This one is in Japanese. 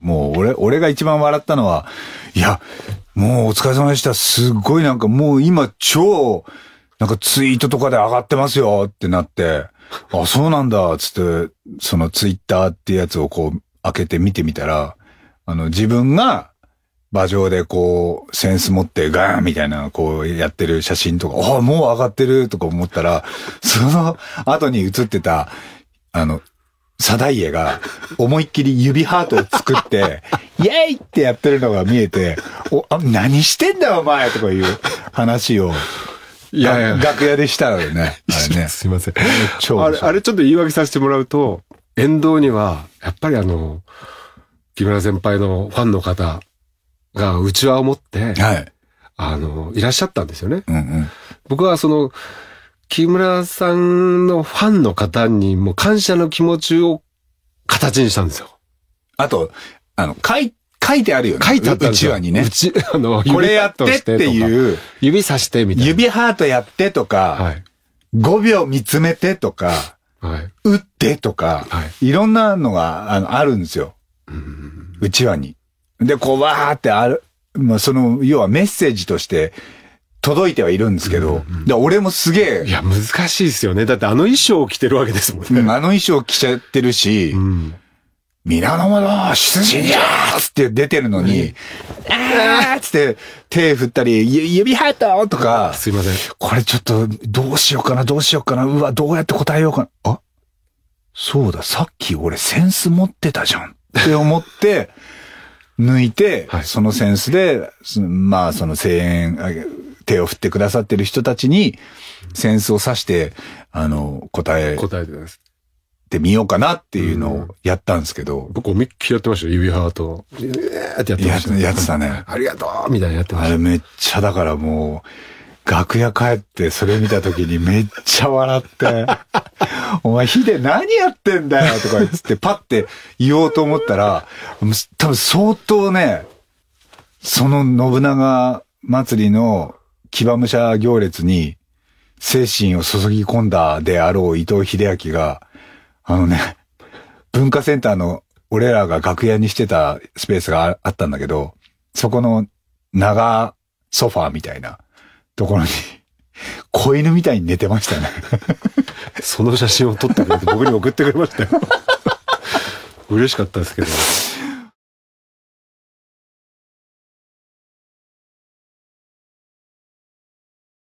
もう俺、俺が一番笑ったのは、いや、もうお疲れ様でした。すっごいなんかもう今超、なんかツイートとかで上がってますよってなって、あ、そうなんだ、つって、そのツイッターってやつをこう開けて見てみたら、あの自分が馬上でこう、センス持ってガーンみたいな、こうやってる写真とか、あもう上がってるとか思ったら、その後に写ってた、あの、いえが思いっきり指ハートを作って、イェイってやってるのが見えて、お、あ何してんだお前とかいう話を。いやいや楽屋でしたよね。あれね。すいません。あれ、あれちょっと言い訳させてもらうと、沿道には、やっぱりあの、木村先輩のファンの方が、うちわを持って、はい。あの、いらっしゃったんですよね。うんうん、僕はその、木村さんのファンの方にも感謝の気持ちを形にしたんですよ。あと、あの、書い、書いてあるよね。書いてあったんうですちわにねう。ち、あの、これやってっていう、指さしてみたいな。指ハートやってとはか、い。5秒見つめてとか、はい。打ってとか、はい。いろんなのがあのあるんですよ。うんうちわに。で、こう、わーってある、まあ、その、要はメッセージとして届いてはいるんですけど、うんうん、俺もすげえ。いや、難しいですよね。だってあの衣装を着てるわけですもんね。うん、あの衣装着ちゃってるし、うん、皆の者、出陣じゃーつって出てるのに、うん、あーつって手振ったり、指入ったとか、すいません。これちょっと、どうしようかな、どうしようかな、うわ、どうやって答えようかな。あそうだ、さっき俺センス持ってたじゃんって思って、抜いて、はい、そのセンスで、まあ、その声援、手を振ってくださってる人たちに、センスを指して、あの、答え。答えてます。みようかなっていうのをやったんですけど。うん、僕思っきりやってましたよ、指ハート。えーってやってました、ね、やってたね。ありがとうみたいなやってました。あれめっちゃだからもう、楽屋帰ってそれ見た時にめっちゃ笑って、お前ヒデ何やってんだよとか言ってパッて言おうと思ったら、多分相当ね、その信長祭りの騎馬武者行列に精神を注ぎ込んだであろう伊藤秀明が、あのね、文化センターの俺らが楽屋にしてたスペースがあったんだけど、そこの長ソファーみたいなところに、子犬みたいに寝てましたね その写真を撮ってくれて僕に送ってくれましたよ嬉しかったですけど。